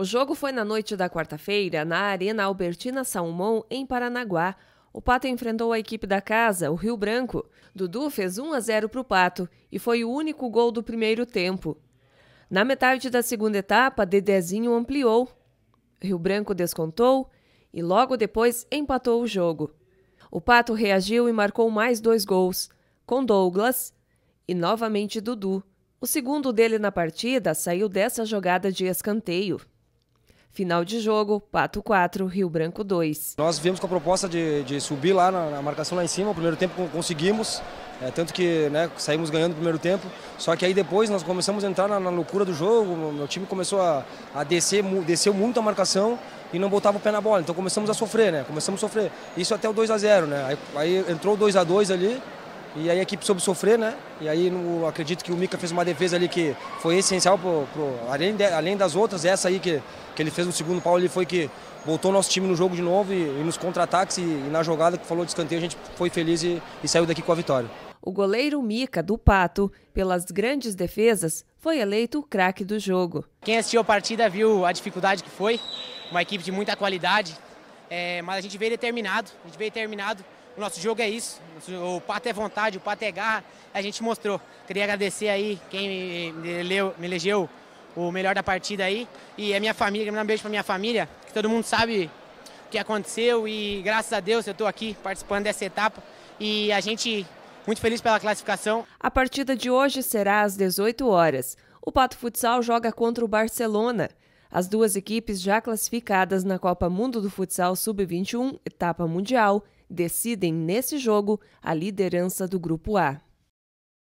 O jogo foi na noite da quarta-feira na Arena Albertina Salmão, em Paranaguá. O Pato enfrentou a equipe da casa, o Rio Branco. Dudu fez 1 a 0 para o Pato e foi o único gol do primeiro tempo. Na metade da segunda etapa, Dedezinho ampliou. Rio Branco descontou e logo depois empatou o jogo. O Pato reagiu e marcou mais dois gols, com Douglas e novamente Dudu. O segundo dele na partida saiu dessa jogada de escanteio. Final de jogo, Pato 4, Rio Branco 2. Nós viemos com a proposta de, de subir lá na, na, marcação lá em cima, o primeiro tempo conseguimos, é, tanto que né, saímos ganhando o primeiro tempo, só que aí depois nós começamos a entrar na, na loucura do jogo, o meu time começou a, a descer, desceu muito a marcação e não botava o pé na bola, então começamos a sofrer, né? Começamos a sofrer. Isso até o 2 a 0 né? Aí, aí entrou o 2 a 2 ali, e aí a equipe soube sofrer, né? E aí no, acredito que o Mica fez uma defesa ali que foi essencial, pro, pro além, de, além das outras, essa aí que, que ele fez no segundo pau ali foi que botou nosso time no jogo de novo e, e nos contra-ataques e, e, na jogada que falou de escanteio a gente foi feliz e, e saiu daqui com a vitória. O goleiro Mica do Pato, pelas grandes defesas, foi eleito o craque do jogo. Quem assistiu a partida viu a dificuldade que foi, uma equipe de muita qualidade, é, mas a gente veio determinado, a gente veio determinado o nosso jogo é isso. O pato é vontade, o pato é garra. A gente mostrou. Queria agradecer aí quem me, eleu, me elegeu o melhor da partida aí. E a minha família, mandar um beijo pra minha família, que todo mundo sabe o que aconteceu e graças a Deus eu estou aqui participando dessa etapa e a gente muito feliz pela classificação. A partida de hoje será às 18 horas. O Pato Futsal joga contra o Barcelona. As duas equipes já classificadas na Copa Mundo do Futsal Sub-21, etapa mundial, decidem nesse jogo a liderança do Grupo A.